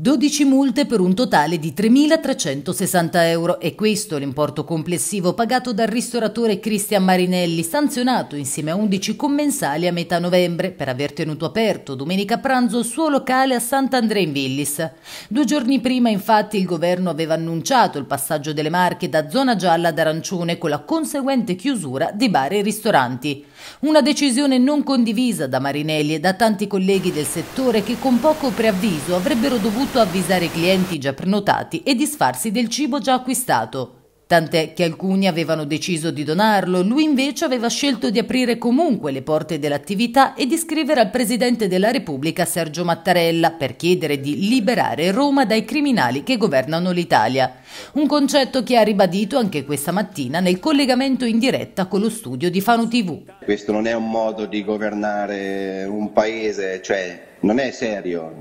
12 multe per un totale di 3.360 euro e questo è l'importo complessivo pagato dal ristoratore Cristian Marinelli, sanzionato insieme a 11 commensali a metà novembre per aver tenuto aperto domenica pranzo il suo locale a Sant'Andrea in Villis. Due giorni prima infatti il governo aveva annunciato il passaggio delle marche da zona gialla ad arancione con la conseguente chiusura di bar e ristoranti. Una decisione non condivisa da Marinelli e da tanti colleghi del settore che con poco preavviso avrebbero dovuto soprattutto avvisare i clienti già prenotati e disfarsi del cibo già acquistato. Tant'è che alcuni avevano deciso di donarlo, lui invece aveva scelto di aprire comunque le porte dell'attività e di scrivere al Presidente della Repubblica Sergio Mattarella per chiedere di liberare Roma dai criminali che governano l'Italia. Un concetto che ha ribadito anche questa mattina nel collegamento in diretta con lo studio di Fano TV. Questo non è un modo di governare un paese, cioè non è serio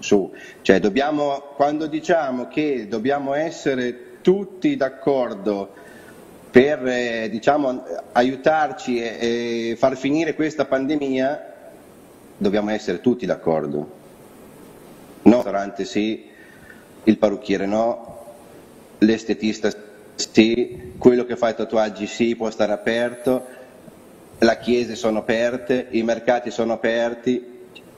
su, cioè dobbiamo, quando diciamo che dobbiamo essere tutti d'accordo per eh, diciamo, aiutarci e, e far finire questa pandemia, dobbiamo essere tutti d'accordo. No, il ristorante sì, il parrucchiere no, l'estetista sì, quello che fa i tatuaggi sì, può stare aperto, le chiese sono aperte, i mercati sono aperti,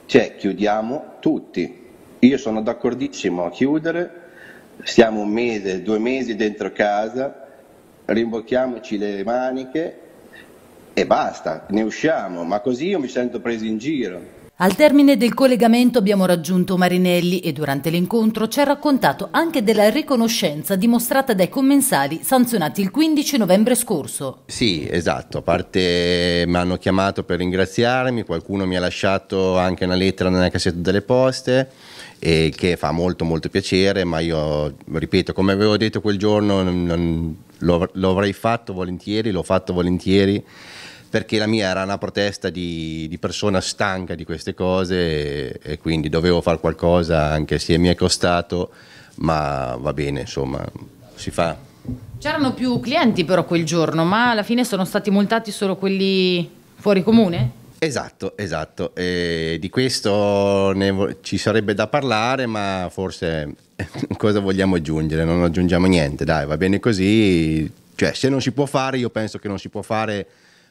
cioè chiudiamo tutti. Io sono d'accordissimo a chiudere, stiamo un mese, due mesi dentro casa, rimbocchiamoci le maniche e basta, ne usciamo, ma così io mi sento preso in giro. Al termine del collegamento abbiamo raggiunto Marinelli e durante l'incontro ci ha raccontato anche della riconoscenza dimostrata dai commensali sanzionati il 15 novembre scorso. Sì, esatto, a parte mi hanno chiamato per ringraziarmi, qualcuno mi ha lasciato anche una lettera nella cassetta delle poste e che fa molto molto piacere, ma io ripeto, come avevo detto quel giorno, non, lo, lo avrei fatto volentieri, l'ho fatto volentieri perché la mia era una protesta di, di persona stanca di queste cose e, e, quindi dovevo fare qualcosa anche se mi è costato, ma va bene, insomma, si fa. C'erano più clienti però quel giorno, ma alla fine sono stati multati solo quelli fuori comune? Esatto, esatto. E di questo ci sarebbe da parlare, ma forse cosa vogliamo aggiungere? Non aggiungiamo niente, dai, va bene così. Cioè, se non si può fare, io penso che non si può fare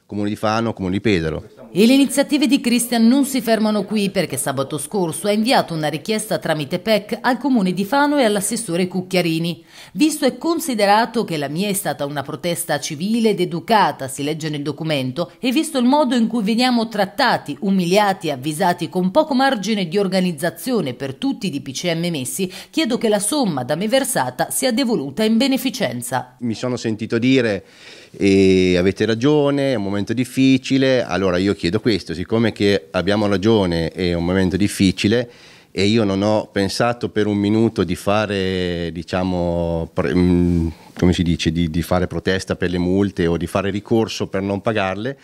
Comune di Fano, Comune di Pedro. E le iniziative di Christian non si fermano qui perché sabato scorso ha inviato una richiesta tramite PEC al Comune di Fano e all'assessore Cucchiarini. Visto e considerato che la mia è stata una protesta civile ed educata, si legge nel documento, e visto il modo in cui veniamo trattati, umiliati e avvisati con poco margine di organizzazione per tutti i DPCM messi, chiedo che la somma da me versata sia devoluta in beneficenza. Mi sono sentito dire e avete ragione, è un momento momento difficile, allora io chiedo questo, siccome che abbiamo ragione è un momento difficile e io non ho pensato per un minuto di fare, diciamo, pre, mm, come si dice, di, di fare protesta per le multe o di fare ricorso per non pagarle,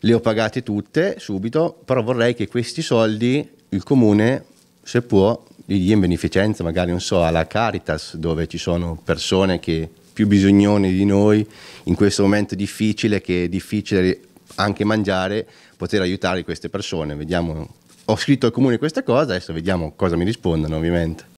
le ho pagate tutte subito, però vorrei che questi soldi il comune, se può, li dia in beneficenza, magari non so, alla Caritas, dove ci sono persone che più bisognoni di noi in questo momento difficile che è difficile anche mangiare, poter aiutare queste persone. Vediamo. Ho scritto al comune questa cosa, adesso vediamo cosa mi rispondono ovviamente.